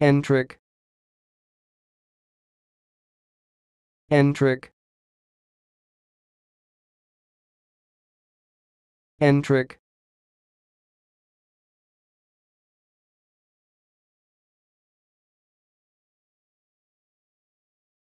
Entric Entric Entric